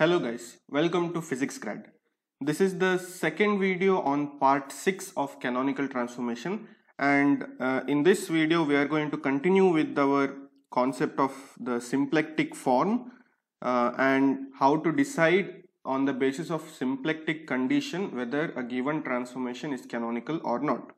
Hello guys, welcome to Physics Grad. This is the second video on part 6 of canonical transformation and uh, in this video we are going to continue with our concept of the symplectic form uh, and how to decide on the basis of symplectic condition whether a given transformation is canonical or not.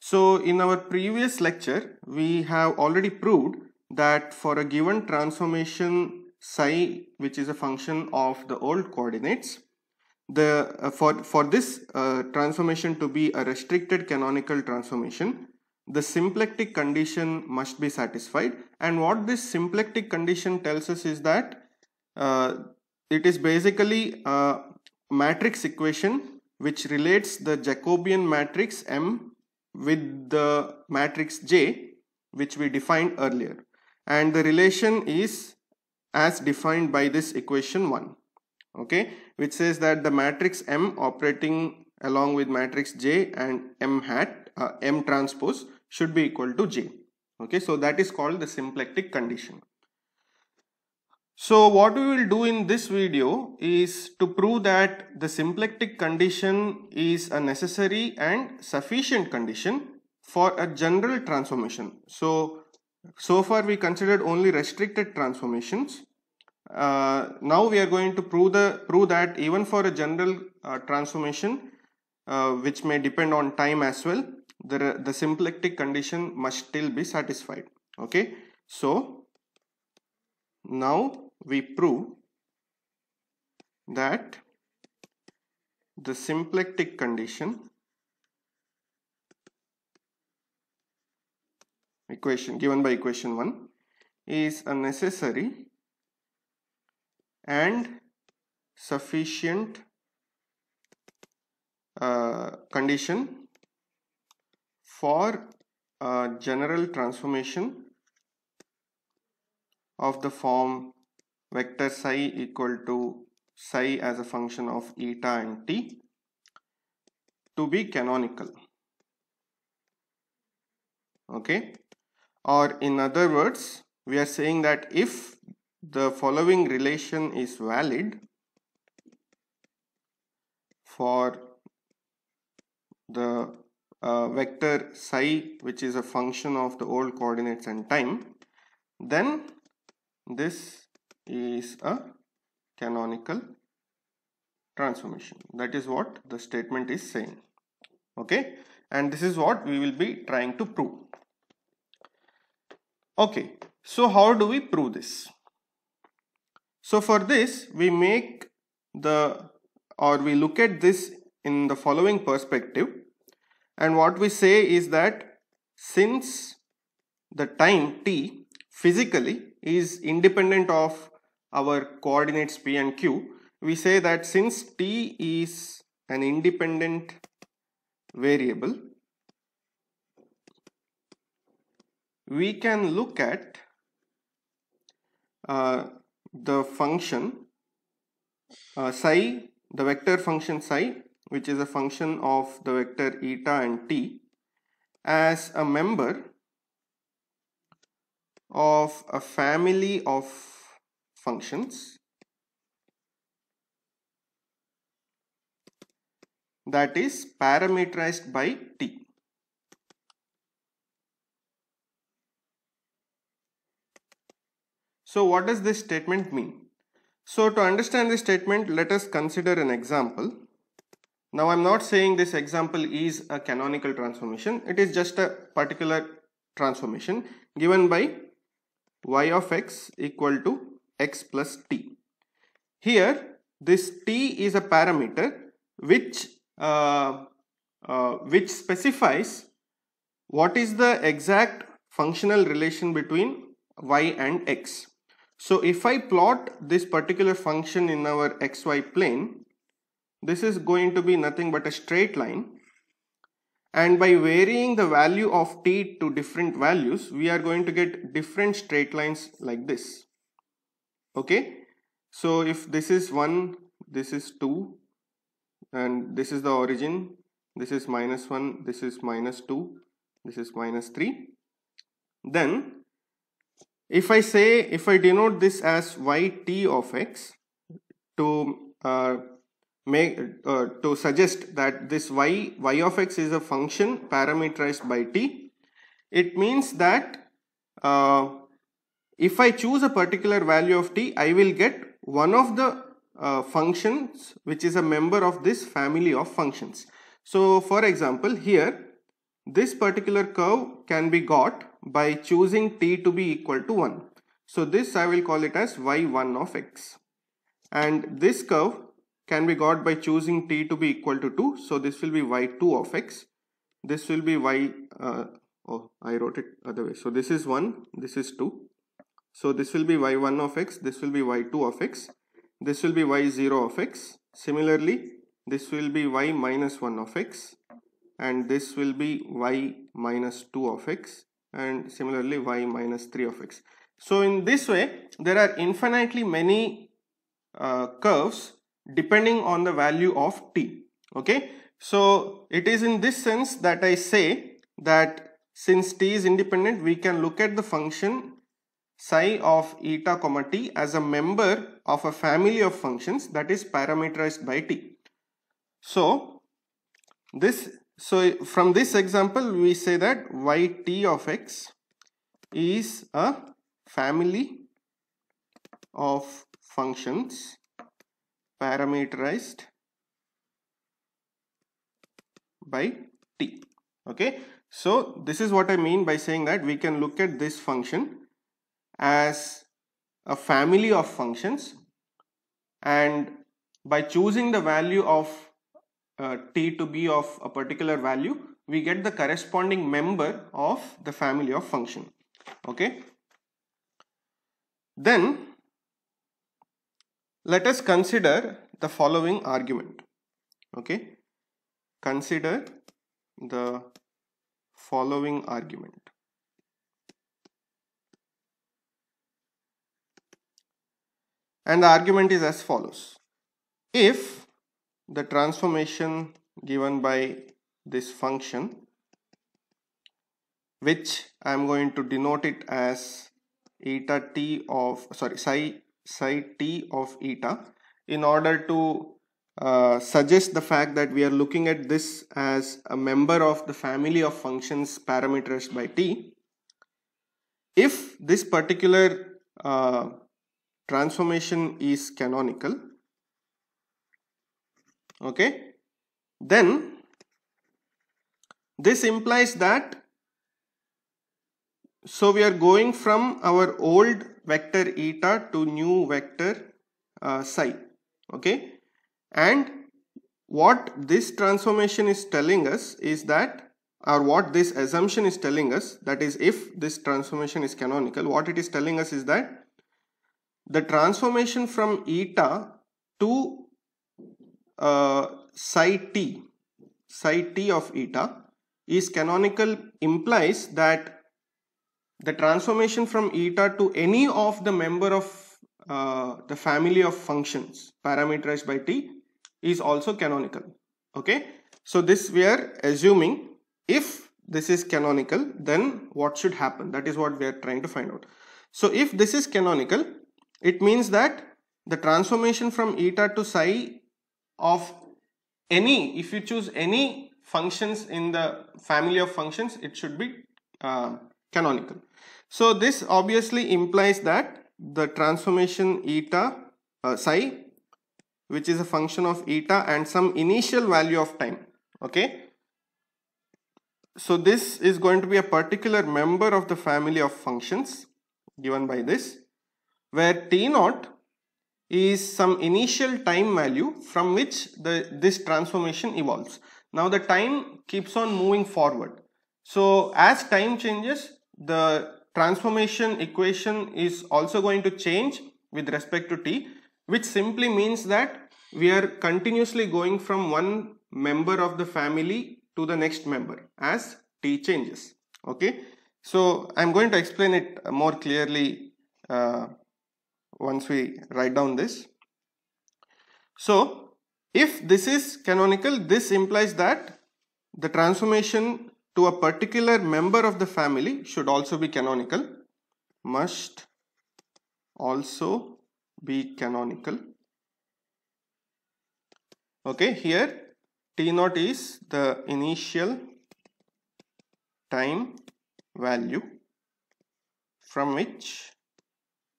So in our previous lecture we have already proved that for a given transformation psi which is a function of the old coordinates the uh, for for this uh, transformation to be a restricted canonical transformation the symplectic condition must be satisfied and what this symplectic condition tells us is that uh, it is basically a matrix equation which relates the Jacobian matrix M with the matrix J which we defined earlier and the relation is as defined by this equation 1 okay which says that the matrix M operating along with matrix J and M hat uh, M transpose should be equal to J okay so that is called the symplectic condition so what we will do in this video is to prove that the symplectic condition is a necessary and sufficient condition for a general transformation so so far we considered only restricted transformations. Uh, now we are going to prove, the, prove that even for a general uh, transformation uh, which may depend on time as well, the, the symplectic condition must still be satisfied. Okay. So now we prove that the symplectic condition equation given by equation 1 is a necessary and sufficient uh, condition for uh, general transformation of the form vector psi equal to psi as a function of eta and t to be canonical okay or in other words we are saying that if the following relation is valid for the uh, vector psi which is a function of the old coordinates and time then this is a canonical transformation that is what the statement is saying okay and this is what we will be trying to prove Okay, so how do we prove this? So for this, we make the or we look at this in the following perspective and what we say is that since the time t physically is independent of our coordinates p and q we say that since t is an independent variable we can look at uh, the function uh, psi, the vector function psi, which is a function of the vector eta and t, as a member of a family of functions that is parameterized by t. So what does this statement mean? So to understand this statement, let us consider an example. Now I'm not saying this example is a canonical transformation. It is just a particular transformation given by y of x equal to x plus t. Here this t is a parameter which uh, uh, which specifies what is the exact functional relation between y and x. So if I plot this particular function in our xy plane, this is going to be nothing but a straight line. And by varying the value of t to different values, we are going to get different straight lines like this. Okay. So if this is 1, this is 2, and this is the origin, this is minus 1, this is minus 2, this is minus 3, then if I say, if I denote this as yt of x to uh, make uh, to suggest that this y y of x is a function parameterized by t it means that uh, if I choose a particular value of t I will get one of the uh, functions which is a member of this family of functions so for example here this particular curve can be got by choosing t to be equal to 1. So this I will call it as y1 of x. And this curve can be got by choosing t to be equal to 2. So this will be y2 of x. This will be y, uh, oh I wrote it other way. So this is 1, this is 2. So this will be y1 of x, this will be y2 of x. This will be y0 of x. Similarly, this will be y minus 1 of x and this will be y minus 2 of x and similarly y minus 3 of x. So in this way there are infinitely many uh, curves depending on the value of t okay. So it is in this sense that I say that since t is independent we can look at the function psi of eta comma t as a member of a family of functions that is parameterized by t. So this so from this example, we say that yt of x is a family of functions parameterized by t. Okay. So this is what I mean by saying that we can look at this function as a family of functions and by choosing the value of uh, t to be of a particular value, we get the corresponding member of the family of function. Okay. Then let us consider the following argument. Okay. Consider the following argument. And the argument is as follows. If the transformation given by this function which I am going to denote it as eta t of sorry psi psi t of eta in order to uh, suggest the fact that we are looking at this as a member of the family of functions parameters by t if this particular uh, transformation is canonical okay then this implies that so we are going from our old vector eta to new vector uh, psi okay and what this transformation is telling us is that or what this assumption is telling us that is if this transformation is canonical what it is telling us is that the transformation from eta to uh, psi t, psi t of eta is canonical implies that the transformation from eta to any of the member of uh, the family of functions parameterized by t is also canonical. Okay, so this we are assuming if this is canonical then what should happen that is what we are trying to find out. So if this is canonical it means that the transformation from eta to psi of any, if you choose any functions in the family of functions, it should be uh, canonical. So this obviously implies that the transformation eta uh, psi which is a function of eta and some initial value of time okay so this is going to be a particular member of the family of functions given by this where t naught is some initial time value from which the, this transformation evolves. Now the time keeps on moving forward. So as time changes, the transformation equation is also going to change with respect to t, which simply means that we are continuously going from one member of the family to the next member as t changes. Okay. So I'm going to explain it more clearly uh, once we write down this. So if this is canonical, this implies that the transformation to a particular member of the family should also be canonical. Must also be canonical. Okay, here T naught is the initial time value from which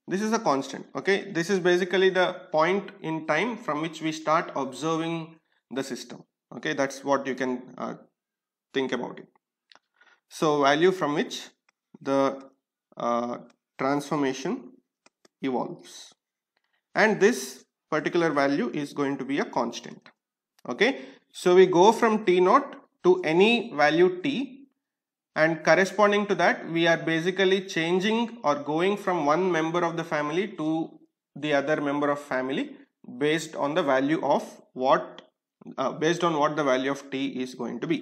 this is a constant, okay? This is basically the point in time from which we start observing the system, okay? That's what you can uh, think about it. So value from which the uh, transformation evolves. And this particular value is going to be a constant, okay? So we go from t naught to any value t and corresponding to that we are basically changing or going from one member of the family to the other member of family based on the value of what uh, based on what the value of t is going to be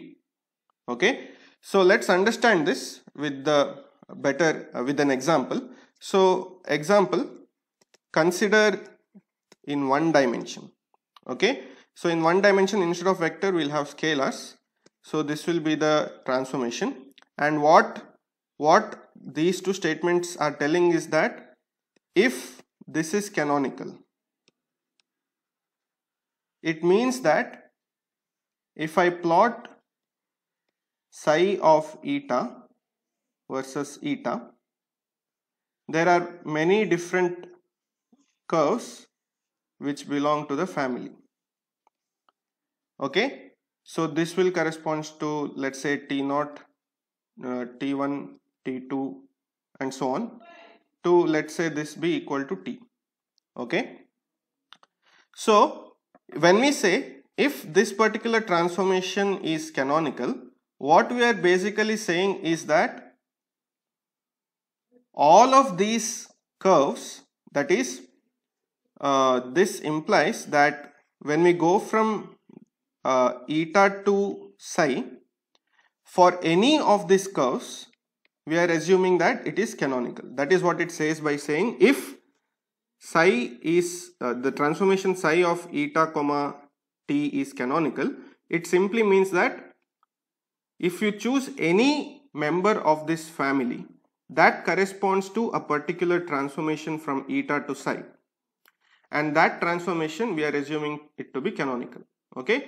okay so let's understand this with the better uh, with an example so example consider in one dimension okay so in one dimension instead of vector we'll have scalars so this will be the transformation and what what these two statements are telling is that if this is canonical it means that if I plot psi of eta versus eta there are many different curves which belong to the family okay so this will correspond to let's say t naught t1 uh, t2 and so on to let's say this be equal to t okay so when we say if this particular transformation is canonical what we are basically saying is that all of these curves that is uh, this implies that when we go from uh, eta to psi for any of these curves, we are assuming that it is canonical. That is what it says by saying if psi is uh, the transformation psi of eta comma t is canonical, it simply means that if you choose any member of this family that corresponds to a particular transformation from eta to psi and that transformation we are assuming it to be canonical okay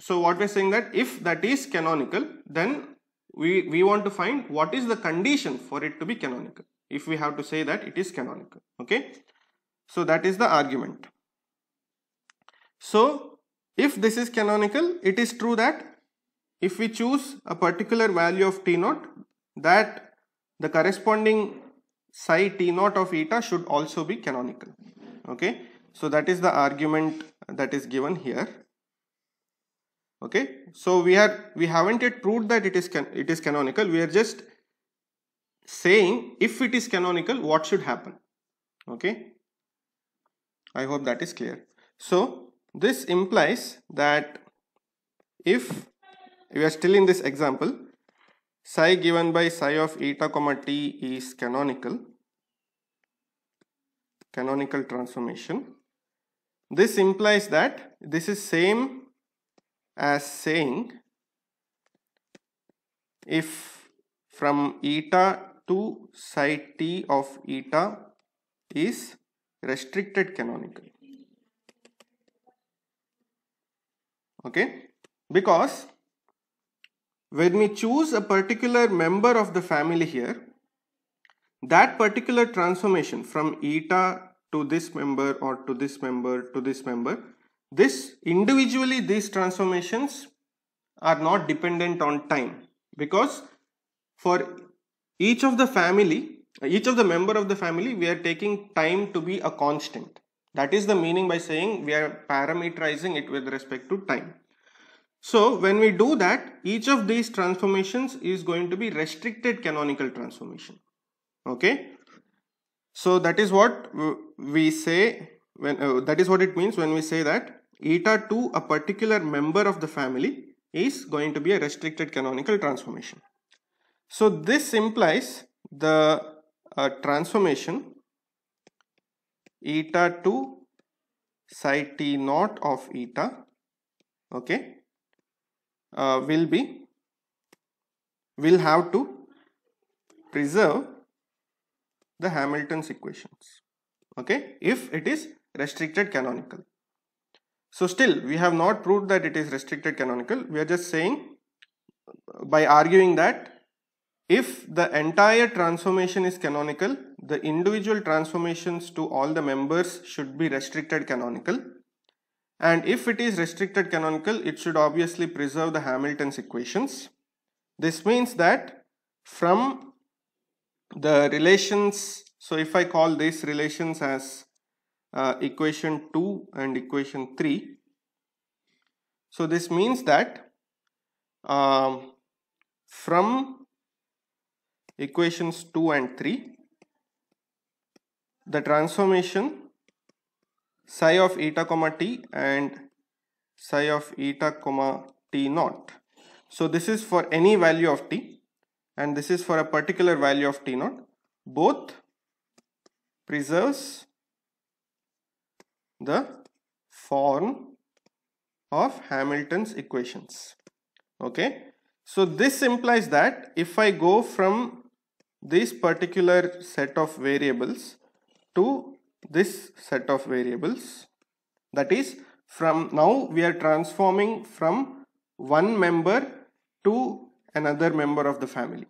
so what we're saying that if that is canonical, then we, we want to find what is the condition for it to be canonical. If we have to say that it is canonical. Okay. So that is the argument. So if this is canonical, it is true that if we choose a particular value of T naught, that the corresponding psi T naught of eta should also be canonical. Okay. So that is the argument that is given here okay so we are we haven't yet proved that it is can, it is canonical we are just saying if it is canonical what should happen okay i hope that is clear so this implies that if we are still in this example psi given by psi of eta comma t is canonical canonical transformation this implies that this is same as saying if from eta to psi t of eta is restricted canonical okay because when we choose a particular member of the family here that particular transformation from eta to this member or to this member to this member this individually these transformations are not dependent on time because for each of the family each of the member of the family we are taking time to be a constant that is the meaning by saying we are parameterizing it with respect to time so when we do that each of these transformations is going to be restricted canonical transformation okay so that is what we say when uh, that is what it means when we say that eta to a particular member of the family is going to be a restricted canonical transformation. So this implies the uh, transformation eta to psi t naught of eta okay uh, will be will have to preserve the Hamilton's equations okay if it is restricted canonical so still we have not proved that it is restricted canonical. We are just saying by arguing that if the entire transformation is canonical, the individual transformations to all the members should be restricted canonical. And if it is restricted canonical, it should obviously preserve the Hamilton's equations. This means that from the relations, so if I call these relations as uh, equation 2 and equation 3. So this means that um, from equations 2 and 3 the transformation psi of eta comma t and psi of eta comma t naught. So this is for any value of t and this is for a particular value of t naught. Both preserves the form of Hamilton's equations. Okay. So this implies that if I go from this particular set of variables to this set of variables, that is from now we are transforming from one member to another member of the family.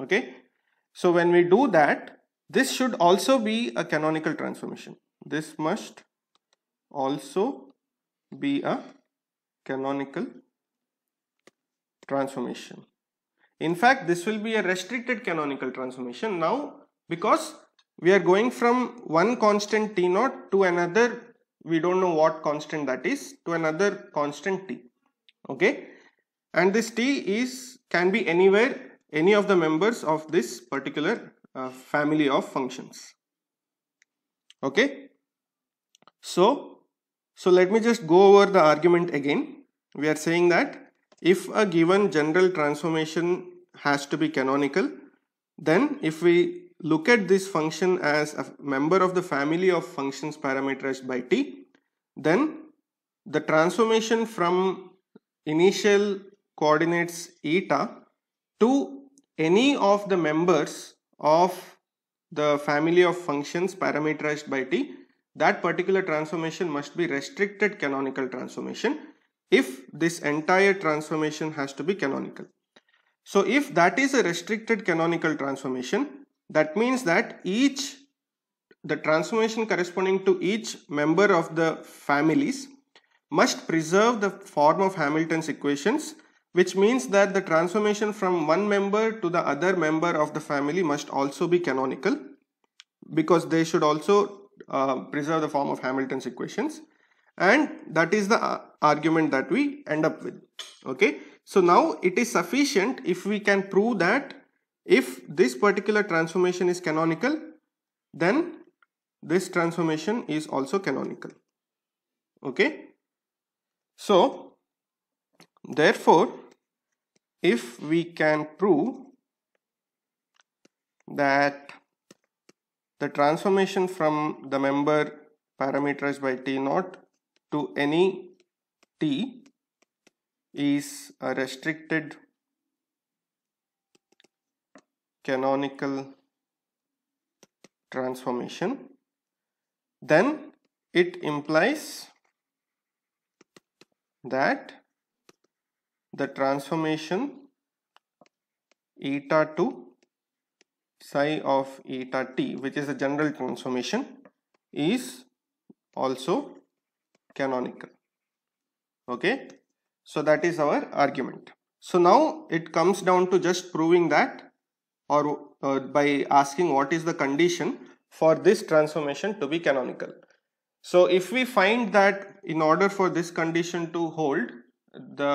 Okay. So when we do that, this should also be a canonical transformation. This must also be a canonical transformation. In fact, this will be a restricted canonical transformation now because we are going from one constant T naught to another, we don't know what constant that is, to another constant T. Okay. And this T is can be anywhere, any of the members of this particular uh, family of functions. Okay. So, so let me just go over the argument again. We are saying that if a given general transformation has to be canonical, then if we look at this function as a member of the family of functions parameterized by t, then the transformation from initial coordinates eta to any of the members of the family of functions parameterized by t that particular transformation must be restricted canonical transformation if this entire transformation has to be canonical. So if that is a restricted canonical transformation, that means that each, the transformation corresponding to each member of the families must preserve the form of Hamilton's equations, which means that the transformation from one member to the other member of the family must also be canonical because they should also uh, preserve the form of Hamilton's equations and that is the uh, argument that we end up with okay so now it is sufficient if we can prove that if this particular transformation is canonical then this transformation is also canonical okay so therefore if we can prove that the transformation from the member parameterized by t naught to any t is a restricted canonical transformation then it implies that the transformation eta to psi of eta t which is a general transformation is also canonical okay so that is our argument so now it comes down to just proving that or uh, by asking what is the condition for this transformation to be canonical so if we find that in order for this condition to hold the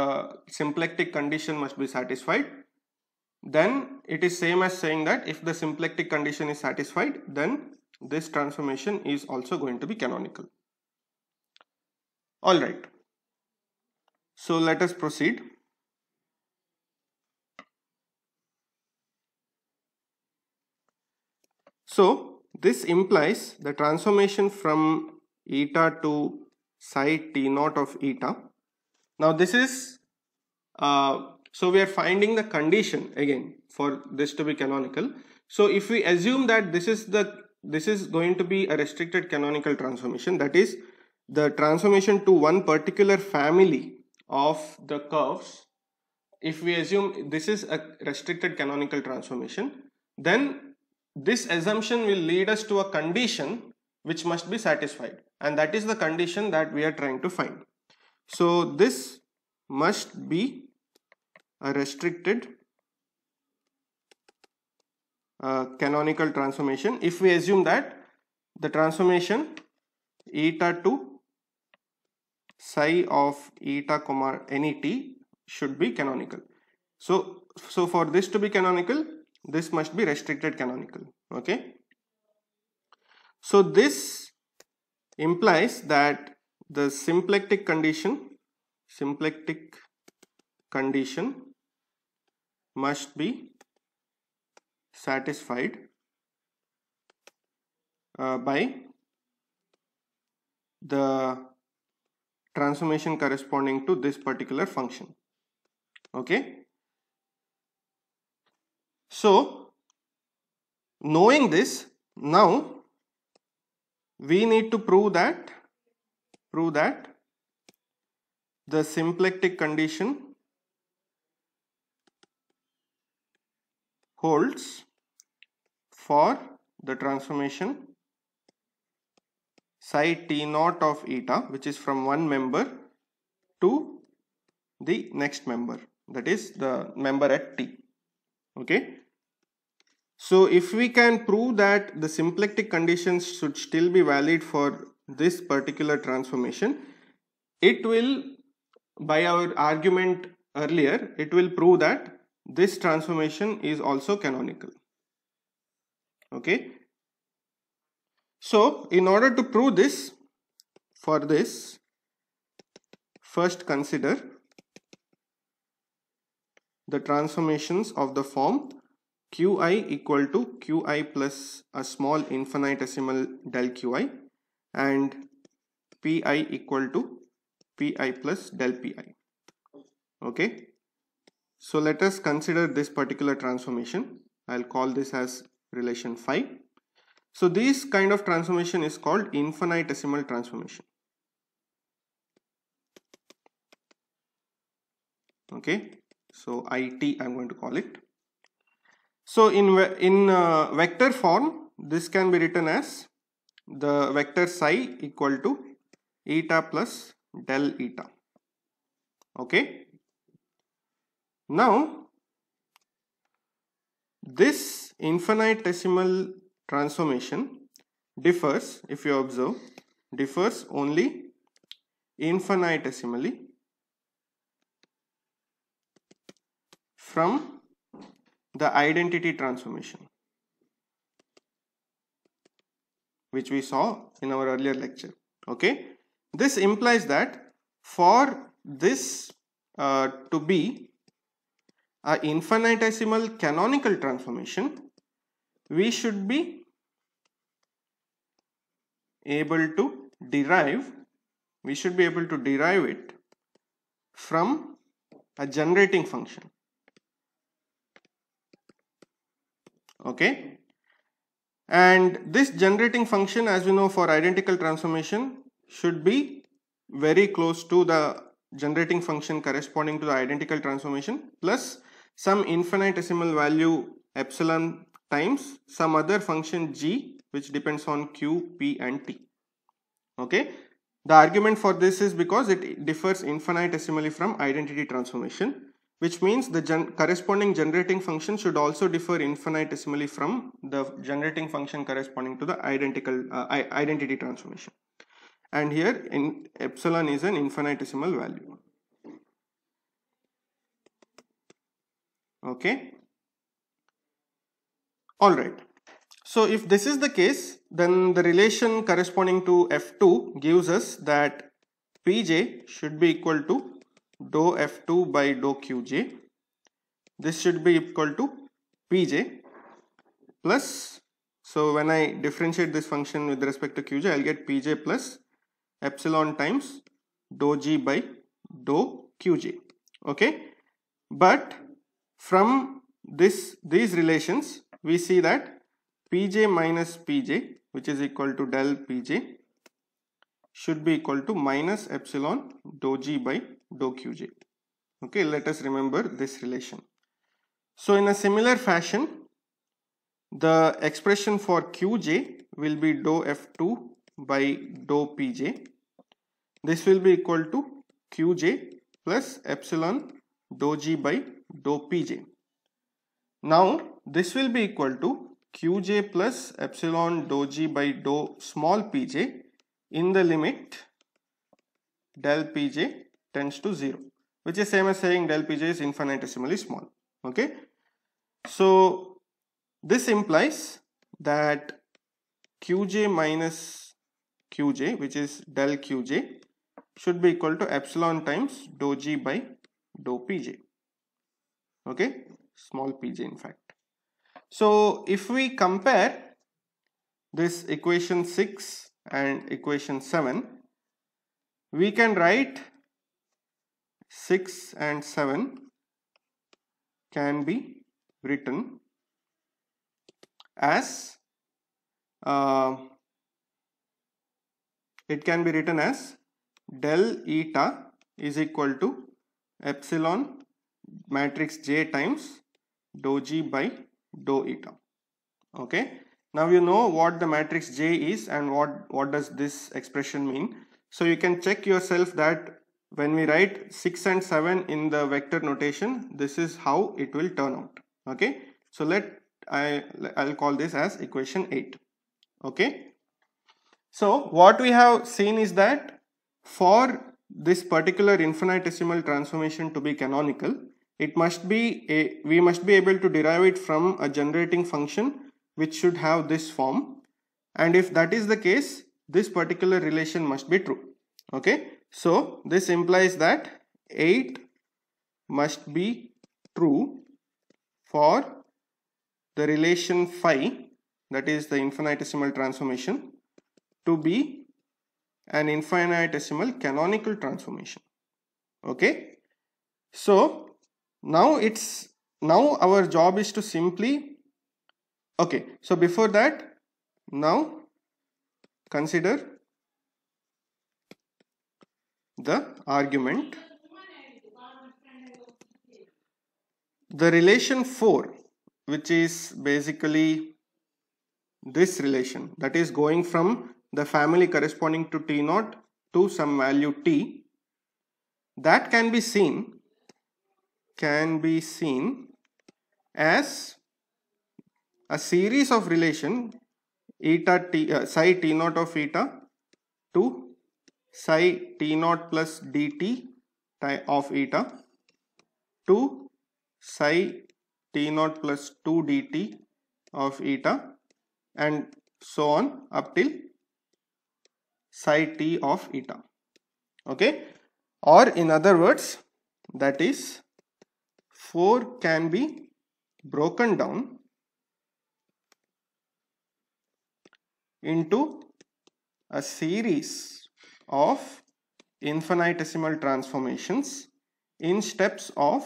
symplectic condition must be satisfied then it is same as saying that if the symplectic condition is satisfied then this transformation is also going to be canonical. Alright, so let us proceed. So this implies the transformation from eta to psi t naught of eta. Now this is uh, so we are finding the condition again for this to be canonical. So if we assume that this is the this is going to be a restricted canonical transformation that is the transformation to one particular family of the curves if we assume this is a restricted canonical transformation then this assumption will lead us to a condition which must be satisfied and that is the condition that we are trying to find so this must be a restricted uh, canonical transformation if we assume that the transformation eta to psi of eta comma n t should be canonical so so for this to be canonical this must be restricted canonical okay so this implies that the symplectic condition symplectic condition must be satisfied uh, by the transformation corresponding to this particular function okay so knowing this now we need to prove that prove that the symplectic condition holds for the transformation psi t naught of eta which is from one member to the next member that is the member at t okay so if we can prove that the symplectic conditions should still be valid for this particular transformation it will by our argument earlier it will prove that this transformation is also canonical okay so in order to prove this for this first consider the transformations of the form qi equal to qi plus a small infinitesimal del qi and pi equal to pi plus del pi okay so let us consider this particular transformation. I'll call this as relation phi. So this kind of transformation is called infinitesimal transformation. Okay, so IT I'm going to call it. So in, in uh, vector form, this can be written as the vector psi equal to eta plus del eta. Okay, now, this infinitesimal transformation differs, if you observe, differs only infinitesimally from the identity transformation which we saw in our earlier lecture okay this implies that for this uh, to be a infinitesimal canonical transformation, we should be able to derive, we should be able to derive it from a generating function. Okay. And this generating function as we know for identical transformation should be very close to the generating function corresponding to the identical transformation plus some infinitesimal value epsilon times some other function g which depends on q, p and t. Okay. The argument for this is because it differs infinitesimally from identity transformation which means the gen corresponding generating function should also differ infinitesimally from the generating function corresponding to the identical uh, identity transformation. And here in epsilon is an infinitesimal value. okay all right so if this is the case then the relation corresponding to f2 gives us that pj should be equal to dou f2 by dou qj this should be equal to pj plus so when I differentiate this function with respect to qj I'll get pj plus epsilon times dou g by dou qj okay but from this these relations, we see that Pj minus Pj which is equal to del Pj should be equal to minus epsilon dou G by dou Qj. Okay, let us remember this relation. So in a similar fashion, the expression for Qj will be dou F2 by dou Pj. This will be equal to Qj plus epsilon dou G by dou pj. Now this will be equal to qj plus epsilon dou g by dou small pj in the limit del pj tends to 0 which is same as saying del pj is infinitesimally small okay. So this implies that qj minus qj which is del qj should be equal to epsilon times dou g by dou pj okay small pj in fact so if we compare this equation 6 and equation 7 we can write 6 and 7 can be written as uh, it can be written as del eta is equal to epsilon matrix J times dou G by dou eta. Okay. Now you know what the matrix J is and what, what does this expression mean. So you can check yourself that when we write 6 and 7 in the vector notation, this is how it will turn out. Okay. So let I, I'll call this as equation 8. Okay. So what we have seen is that for this particular infinitesimal transformation to be canonical, it must be a, we must be able to derive it from a generating function which should have this form and if that is the case this particular relation must be true okay so this implies that 8 must be true for the relation phi that is the infinitesimal transformation to be an infinitesimal canonical transformation okay so now it's now our job is to simply okay so before that now consider the argument the relation 4 which is basically this relation that is going from the family corresponding to t naught to some value t that can be seen can be seen as a series of relation eta t, uh, psi t naught of eta to psi t naught plus dt of eta to psi t naught plus 2 dt of eta and so on up till psi t of eta okay or in other words that is 4 can be broken down into a series of infinitesimal transformations in steps of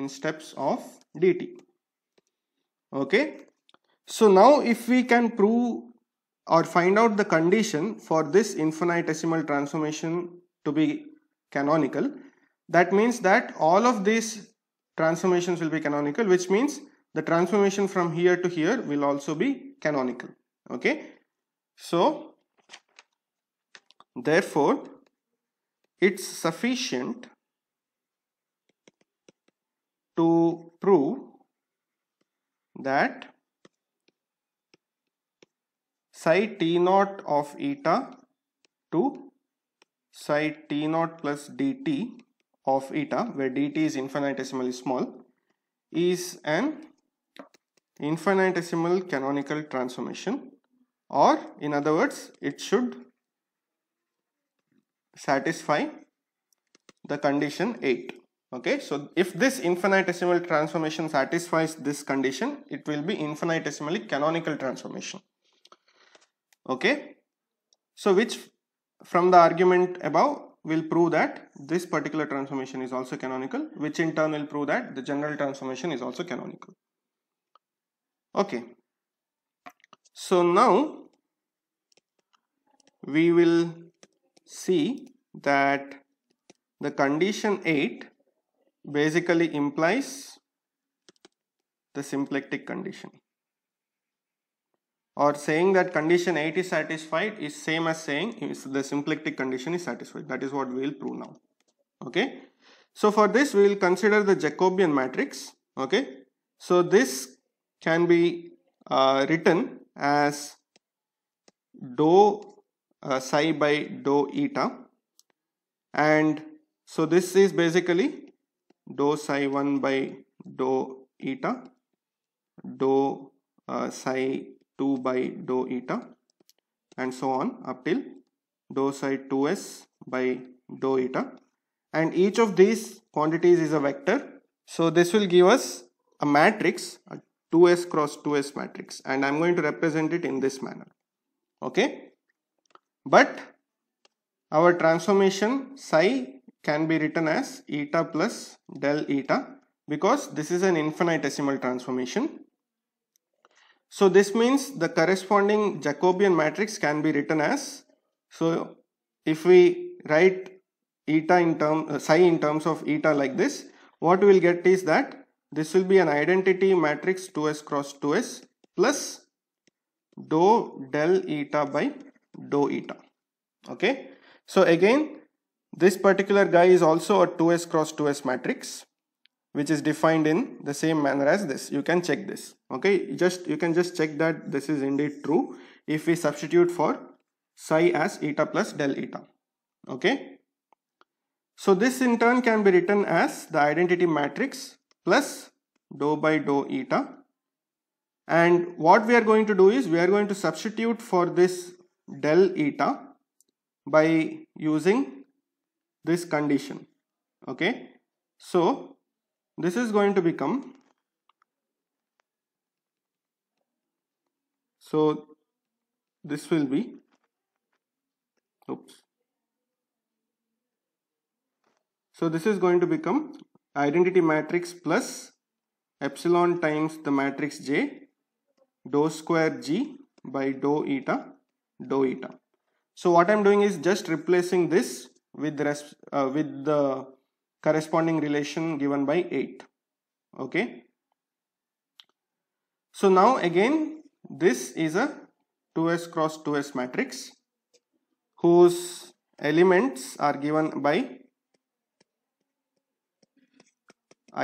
in steps of dt okay so now if we can prove or find out the condition for this infinitesimal transformation to be canonical that means that all of these transformations will be canonical which means the transformation from here to here will also be canonical okay so therefore it's sufficient to prove that psi t naught of eta to psi t naught plus dt of eta where dt is infinitesimally small is an infinitesimal canonical transformation or in other words it should satisfy the condition 8 okay so if this infinitesimal transformation satisfies this condition it will be infinitesimally canonical transformation okay so which from the argument above will prove that this particular transformation is also canonical which in turn will prove that the general transformation is also canonical okay so now we will see that the condition 8 basically implies the symplectic condition or saying that condition 8 is satisfied is same as saying the symplectic condition is satisfied. That is what we will prove now. Okay. So for this we will consider the Jacobian matrix. Okay. So this can be uh, written as do uh, psi by do eta and so this is basically do psi 1 by do eta do uh, psi 2 by dou eta and so on up till dou psi 2s by dou eta and each of these quantities is a vector so this will give us a matrix a 2s cross 2s matrix and I'm going to represent it in this manner okay but our transformation psi can be written as eta plus del eta because this is an infinitesimal transformation so this means the corresponding Jacobian matrix can be written as, so if we write eta in term, uh, psi in terms of eta like this, what we will get is that this will be an identity matrix 2s cross 2s plus dou del eta by dou eta. Okay. So again, this particular guy is also a 2s cross 2s matrix which is defined in the same manner as this you can check this okay just you can just check that this is indeed true if we substitute for psi as eta plus del eta okay so this in turn can be written as the identity matrix plus dou by dou eta and what we are going to do is we are going to substitute for this del eta by using this condition okay so this is going to become so this will be oops so this is going to become identity matrix plus epsilon times the matrix J dou square G by dou eta dou eta. So what I'm doing is just replacing this with, uh, with the corresponding relation given by 8 okay so now again this is a 2s cross 2s matrix whose elements are given by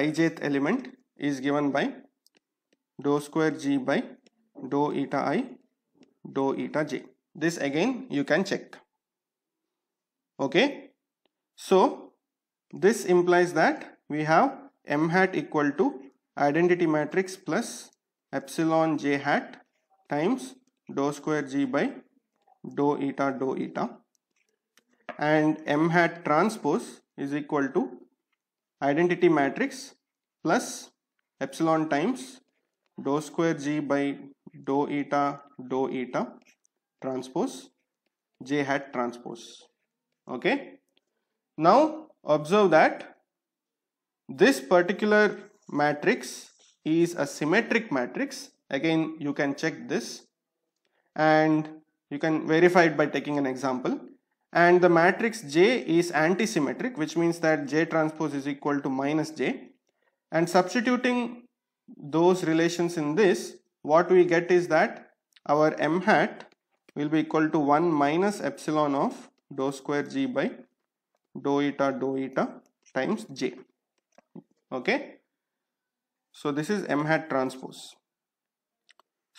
ijth element is given by dou square g by dou eta i dou eta j this again you can check okay so this implies that we have m hat equal to identity matrix plus epsilon j hat times dou square g by dou eta dou eta and m hat transpose is equal to identity matrix plus epsilon times dou square g by dou eta dou eta transpose j hat transpose okay now observe that this particular matrix is a symmetric matrix again you can check this and you can verify it by taking an example and the matrix J is antisymmetric which means that J transpose is equal to minus J and substituting those relations in this what we get is that our m hat will be equal to 1 minus epsilon of dou square g by dou eta dou eta times j okay so this is m hat transpose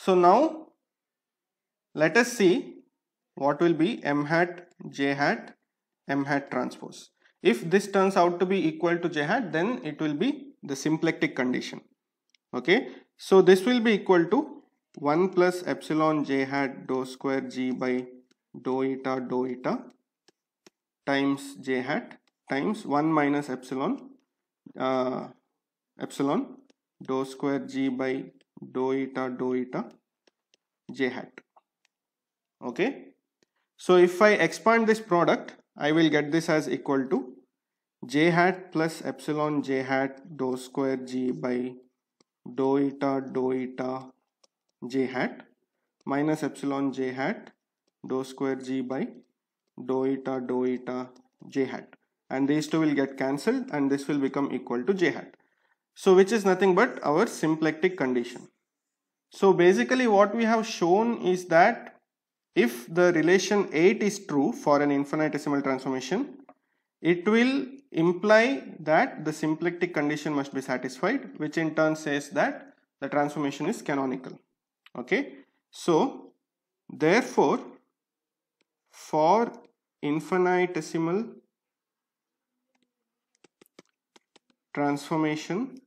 so now let us see what will be m hat j hat m hat transpose if this turns out to be equal to j hat then it will be the symplectic condition okay so this will be equal to 1 plus epsilon j hat dou square g by dou eta dou eta times j hat times 1 minus epsilon uh, epsilon dou square g by dou eta dou eta j hat okay so if I expand this product I will get this as equal to j hat plus epsilon j hat dou square g by dou eta dou eta j hat minus epsilon j hat dou square g by dou eta dou eta j hat and these two will get cancelled and this will become equal to j hat so which is nothing but our symplectic condition so basically what we have shown is that if the relation 8 is true for an infinitesimal transformation it will imply that the symplectic condition must be satisfied which in turn says that the transformation is canonical okay so therefore for infinitesimal transformation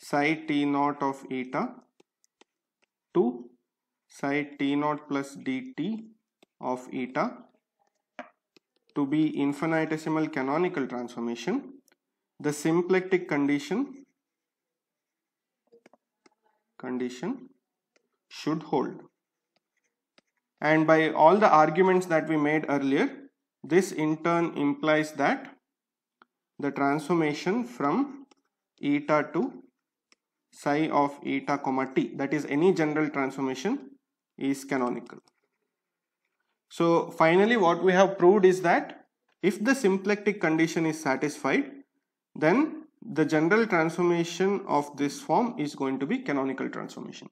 psi t naught of eta to psi t naught plus dt of eta to be infinitesimal canonical transformation the symplectic condition condition should hold and by all the arguments that we made earlier this in turn implies that the transformation from eta to psi of eta comma t that is any general transformation is canonical. So finally what we have proved is that if the symplectic condition is satisfied then the general transformation of this form is going to be canonical transformation.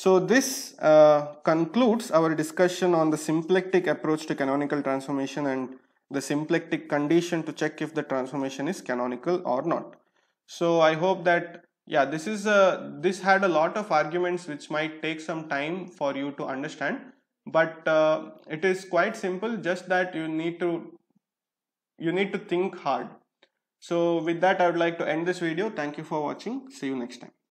So this uh, concludes our discussion on the symplectic approach to canonical transformation and the symplectic condition to check if the transformation is canonical or not. So I hope that yeah this is a, this had a lot of arguments which might take some time for you to understand but uh, it is quite simple just that you need to you need to think hard. So with that I would like to end this video. Thank you for watching. See you next time.